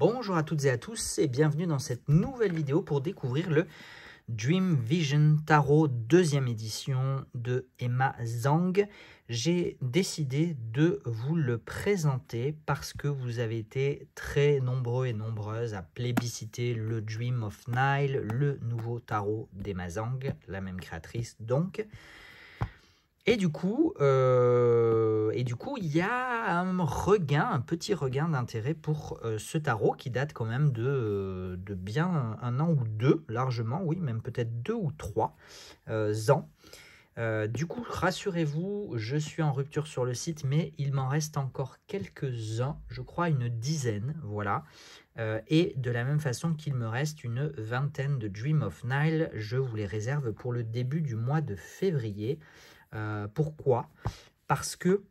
Bonjour à toutes et à tous et bienvenue dans cette nouvelle vidéo pour découvrir le Dream Vision Tarot deuxième édition de Emma Zhang. J'ai décidé de vous le présenter parce que vous avez été très nombreux et nombreuses à plébisciter le Dream of Nile, le nouveau tarot d'Emma Zhang, la même créatrice donc. Et du coup, euh, et du coup, il y a un regain, un petit regain d'intérêt pour euh, ce tarot qui date quand même euh, de, bien un, an ou deux, largement, oui, même peut-être deux ou trois ans. du coup, rassurez-vous, je suis en rupture sur le site, mais il m'en reste encore quelques-uns, je crois une dizaine, voilà. et de la même façon qu'il me reste une vingtaine de Dream of Nile, je vous les réserve pour le début du mois de février. Euh, pourquoi Parce que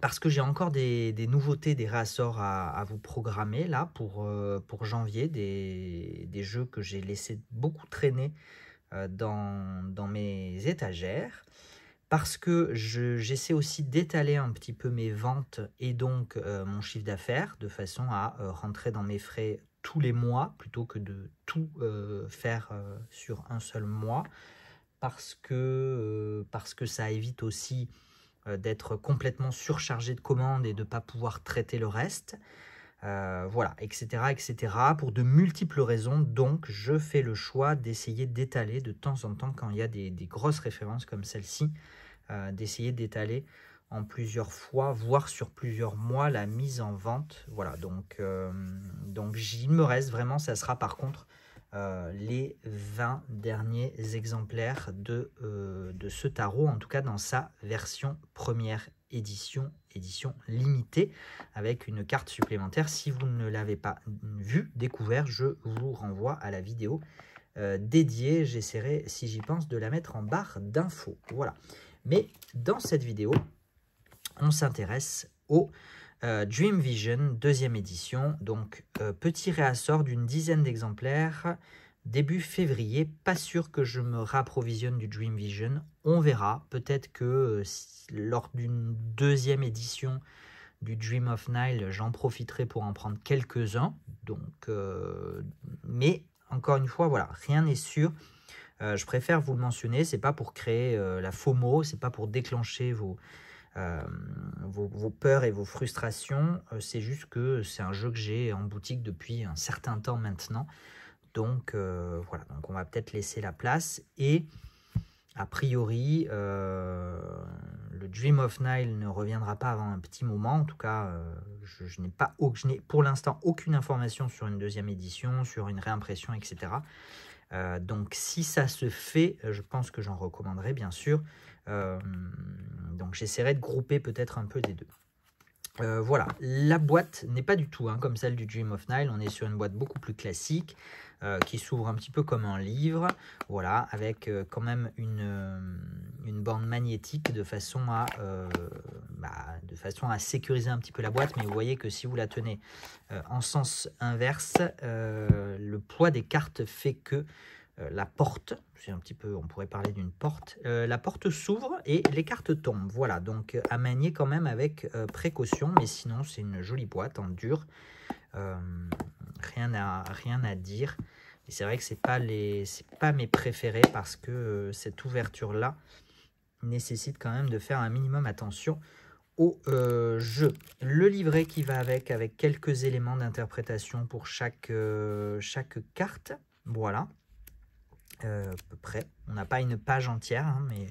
parce que j'ai encore des, nouveautés, des réassorts à, vous programmer là pour, euh, janvier, des, jeux que j'ai laissé beaucoup traîner euh, dans, mes étagères, parce que j'essaie aussi d'étaler un petit peu mes ventes et donc mon chiffre d'affaires de façon à rentrer dans mes frais tous les mois plutôt que de tout faire sur un seul mois parce que, euh, parce que ça évite aussi euh, d'être complètement surchargé de commandes et de ne pas pouvoir traiter le reste. Euh, voilà, etc., etc. Pour de multiples raisons, donc je fais le choix d'essayer d'étaler de temps en temps, quand il y a des, grosses références comme celle-ci, d'essayer d'étaler en plusieurs fois, voire sur plusieurs mois, la mise en vente. Voilà, donc, donc il me reste vraiment, ça sera par contre euh, les 20 derniers exemplaires de, euh, de, ce tarot, en tout cas dans sa version première édition, édition limitée, avec une carte supplémentaire. Si vous ne l'avez pas vu, découvert, je vous renvoie à la vidéo euh, dédiée. J'essaierai, si j'y pense, de la mettre en barre d'infos. Voilà. Mais dans cette vidéo, on s'intéresse au euh, Dream Vision, deuxième édition, donc euh, petit réassort d'une dizaine d'exemplaires, début février, pas sûr que je me rapprovisionne du Dream Vision, on verra, peut-être que euh, lors d'une deuxième édition du Dream of Nile, j'en profiterai pour en prendre quelques-uns, donc, mais encore une fois, voilà, rien n'est sûr, je préfère vous le mentionner, c'est pas pour créer la FOMO, c'est pas pour déclencher vos euh, vos, peurs et vos frustrations. Euh, c'est juste que c'est un jeu que j'ai en boutique depuis un certain temps maintenant. Donc euh, voilà, donc on va peut-être laisser la place. Et a priori, le Dream of Nile ne reviendra pas avant un petit moment. En tout cas, je, n'ai pas, je pour l'instant aucune information sur une deuxième édition, sur une réimpression, etc. Euh, donc si ça se fait, euh, je pense que j'en recommanderais bien sûr. Euh, donc j'essaierai de grouper peut-être un peu des deux. Euh, voilà, la boîte n'est pas du tout hein, comme celle du Dream of Nile, on est sur une boîte beaucoup plus classique euh, qui s'ouvre un petit peu comme un livre, voilà, avec euh, quand même une, bande magnétique de façon, à, bah, de façon à sécuriser un petit peu la boîte, mais vous voyez que si vous la tenez en sens inverse, le poids des cartes fait que euh, la porte, c'est un petit peu, on pourrait parler d'une porte, euh, la porte s'ouvre et les cartes tombent. Voilà, donc à manier quand même avec euh, précaution, mais sinon c'est une jolie boîte en hein, dur. rien, à, rien à dire. c'est vrai que ce n'est pas, les, pas mes préférés parce que cette ouverture-là nécessite quand même de faire un minimum attention au jeu. Le livret qui va avec, avec quelques éléments d'interprétation pour chaque, chaque carte. Voilà. Euh, à peu près. On n'a pas une page entière, hein, mais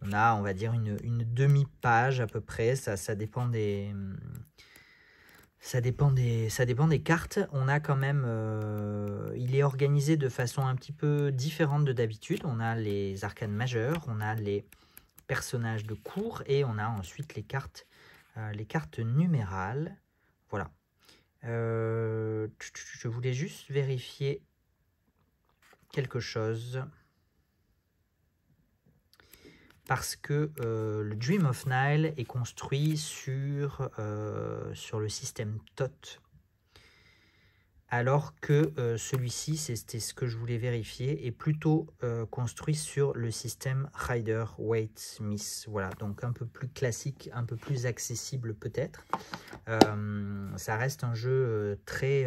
on a, on va dire, une, demi-page à peu près. Ça, dépend des... Ça dépend, des, ça dépend des cartes. On a quand même. Euh, il est organisé de façon un petit peu différente de d'habitude. On a les arcanes majeures, on a les personnages de cours et on a ensuite les cartes, euh, les cartes numérales. Voilà. je voulais juste vérifier chose. Parce que euh, le Dream of Nile est construit sur, euh, sur le système TOT. Alors que euh, celui-ci, c'était ce que je voulais vérifier, est plutôt construit sur le système Rider weight miss Voilà, donc un peu plus classique, un peu plus accessible peut-être. ça reste un jeu très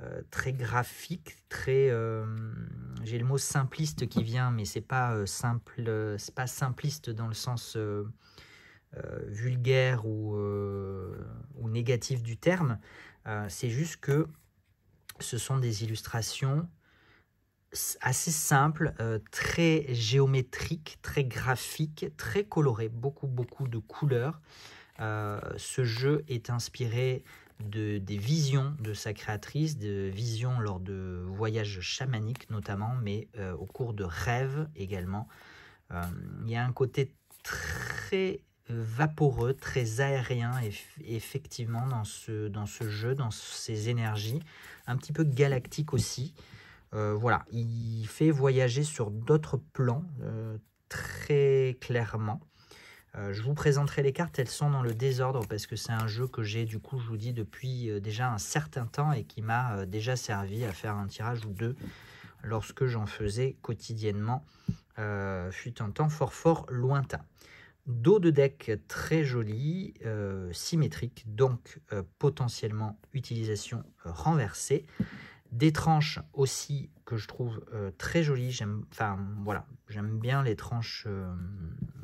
euh, très graphique, très euh, j'ai le mot simpliste qui vient, mais c'est pas euh, simple, c'est pas simpliste dans le sens vulgaire ou, négatif du terme. c'est juste que ce sont des illustrations assez simples, très géométriques, très graphiques, très colorées, beaucoup beaucoup de couleurs. ce jeu est inspiré de, des visions de sa créatrice, des visions lors de voyages chamaniques notamment, mais euh, au cours de rêves également. Euh, il y a un côté très vaporeux, très aérien, et effectivement, dans ce, dans ce jeu, dans ces énergies, un petit peu galactique aussi. Euh, voilà, il fait voyager sur d'autres plans très clairement. Euh, je vous présenterai les cartes, elles sont dans le désordre parce que c'est un jeu que j'ai du coup, je vous dis, depuis euh, déjà un certain temps et qui m'a euh, déjà servi à faire un tirage ou deux lorsque j'en faisais quotidiennement, fut un temps fort fort lointain. Dos de deck très joli, symétrique, donc potentiellement utilisation renversée. Des tranches aussi que je trouve très jolies, j'aime enfin, voilà, bien les tranches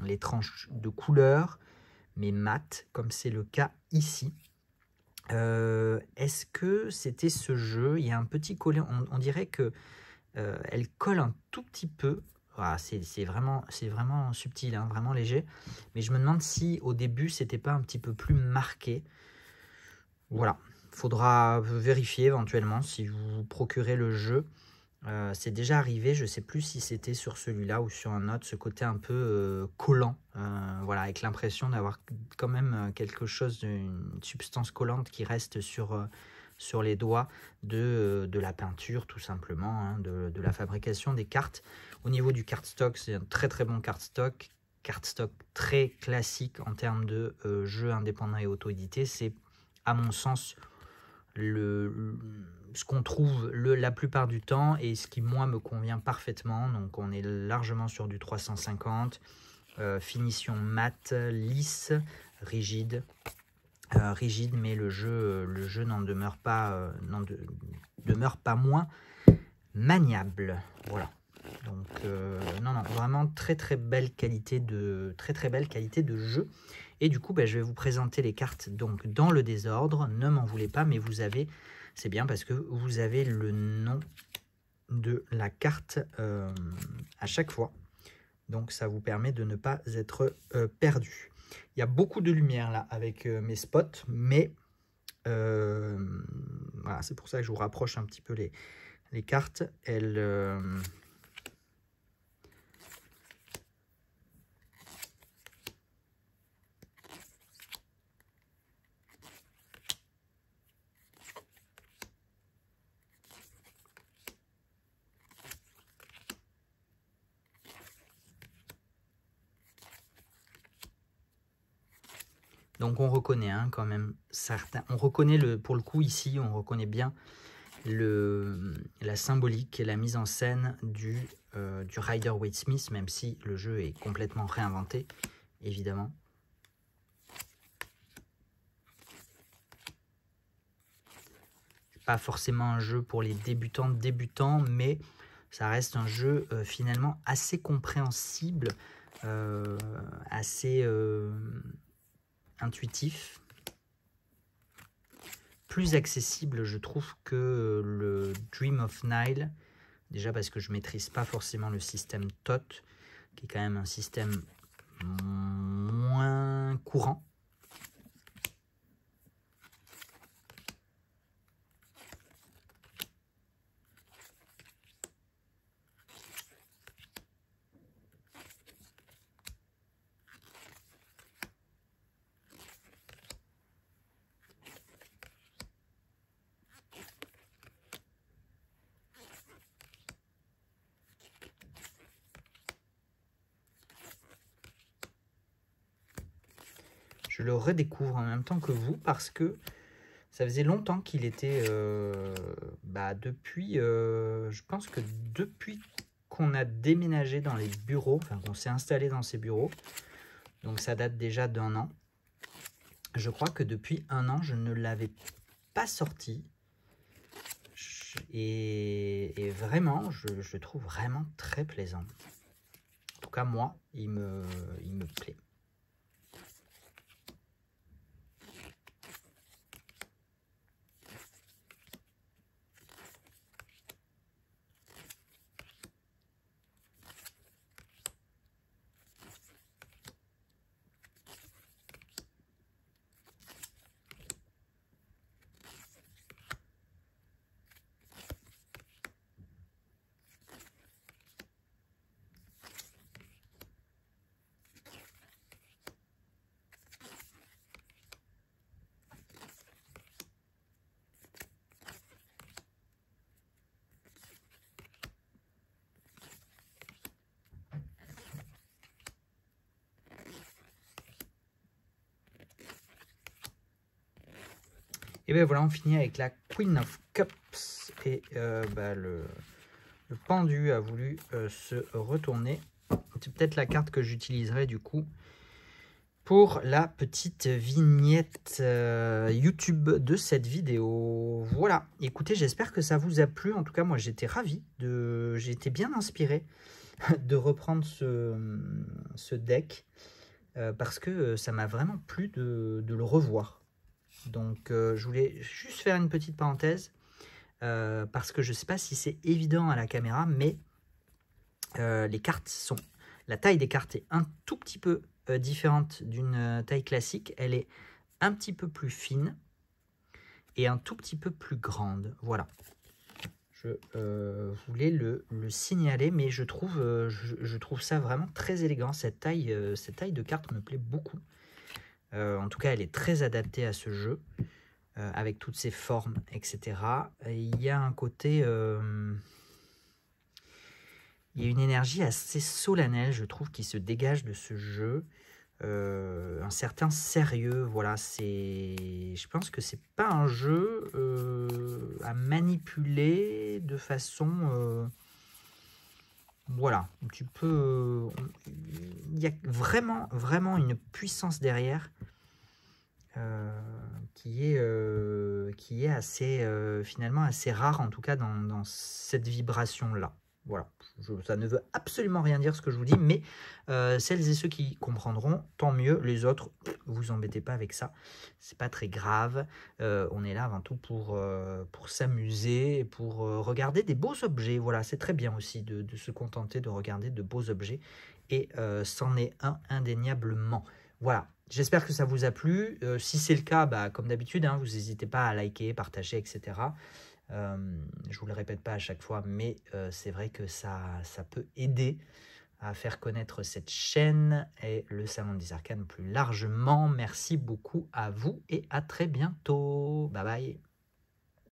les tranches de couleur, mais mat, comme c'est le cas ici. Euh, est-ce que c'était ce jeu Il y a un petit collant, on, dirait que euh, elle colle un tout petit peu. Voilà, ah, c'est vraiment, vraiment subtil, hein, vraiment léger. Mais je me demande si au début, c'était pas un petit peu plus marqué. Voilà, faudra vérifier éventuellement si vous procurez le jeu. Euh, c'est déjà arrivé, je sais plus si c'était sur celui-là ou sur un autre, ce côté un peu euh, collant, euh, voilà, avec l'impression d'avoir quand même quelque chose d'une substance collante qui reste sur, sur les doigts de, la peinture, tout simplement, hein, de, la fabrication des cartes. Au niveau du cardstock, c'est un très très bon cardstock, cardstock très classique en termes de jeu indépendant et auto édité C'est, à mon sens, le ce qu'on trouve le, la plupart du temps et ce qui moi me convient parfaitement. Donc on est largement sur du 350, euh, finition mat, lisse, rigide. Euh, rigide mais le jeu, le jeu n'en demeure pas euh, demeure pas moins maniable voilà donc non non vraiment très très belle qualité de très très belle qualité de jeu et du coup ben, je vais vous présenter les cartes donc dans le désordre ne m'en voulez pas mais vous avez c'est bien parce que vous avez le nom de la carte euh, à chaque fois. Donc ça vous permet de ne pas être euh, perdu. Il y a beaucoup de lumière là avec euh, mes spots, mais c'est pour ça que je vous rapproche un petit peu les, les cartes. Elles, Donc on reconnaît hein, quand même certains. On reconnaît le, pour le coup ici, on reconnaît bien le, la symbolique et la mise en scène du, euh, du Rider Waite Smith, même si le jeu est complètement réinventé, évidemment. Pas forcément un jeu pour les débutants débutants, mais ça reste un jeu euh, finalement assez compréhensible, euh, assez intuitif, plus accessible, je trouve, que le Dream of Nile. Déjà parce que je maîtrise pas forcément le système TOT, qui est quand même un système moins courant. je le redécouvre en même temps que vous parce que ça faisait longtemps qu'il était, euh, bah depuis, euh, je pense que depuis qu'on a déménagé dans les bureaux, enfin qu'on s'est installé dans ces bureaux, donc ça date déjà d'un an. Je crois que depuis un an, je ne l'avais pas sorti. Et, vraiment, je, le trouve vraiment très plaisant. En tout cas, moi, il me, il me plaît. Et bien voilà, on finit avec la Queen of Cups. Et euh, bah, le, pendu a voulu euh, se retourner. C'est peut-être la carte que j'utiliserai du coup pour la petite vignette euh, YouTube de cette vidéo. Voilà, écoutez, j'espère que ça vous a plu. En tout cas, moi, j'étais ravi, de... j'ai été bien inspiré de reprendre ce, ce deck parce que ça m'a vraiment plu de, de le revoir. Donc euh, je voulais juste faire une petite parenthèse, euh, parce que je ne sais pas si c'est évident à la caméra, mais euh, les cartes sont... La taille des cartes est un tout petit peu différente d'une taille classique. Elle est un petit peu plus fine et un tout petit peu plus grande. Voilà. Je voulais le, signaler, mais je trouve, ça vraiment très élégant. Cette taille, cette taille de carte me plaît beaucoup. Euh, en tout cas, elle est très adaptée à ce jeu, euh, avec toutes ses formes, etc. il y a un côté... Euh, il y a une énergie assez solennelle, je trouve, qui se dégage de ce jeu. un certain sérieux, voilà, c'est... Je pense que c'est pas un jeu à manipuler de façon voilà, tu peux... Euh, il y a vraiment, vraiment une puissance derrière euh, qui, est, euh, qui est assez, finalement assez rare, en tout cas dans cette vibration-là. Voilà, ça ne veut absolument rien dire ce que je vous dis, mais euh, celles et ceux qui comprendront, tant mieux. Les autres, vous embêtez pas avec ça, c'est pas très grave. Euh, on est là avant tout pour, euh, pour s'amuser, pour regarder des beaux objets. Voilà, c'est très bien aussi de, se contenter de regarder de beaux objets, et c'en est un indéniablement. Voilà, j'espère que ça vous a plu. si c'est le cas, bah, comme d'habitude, hein, vous n'hésitez pas à liker, partager, etc. Euh, je vous le répète pas à chaque fois, mais euh, c'est vrai que ça, ça peut aider à faire connaître cette chaîne et le Salon des Arcanes plus largement. Merci beaucoup à vous et à très bientôt. Bye bye.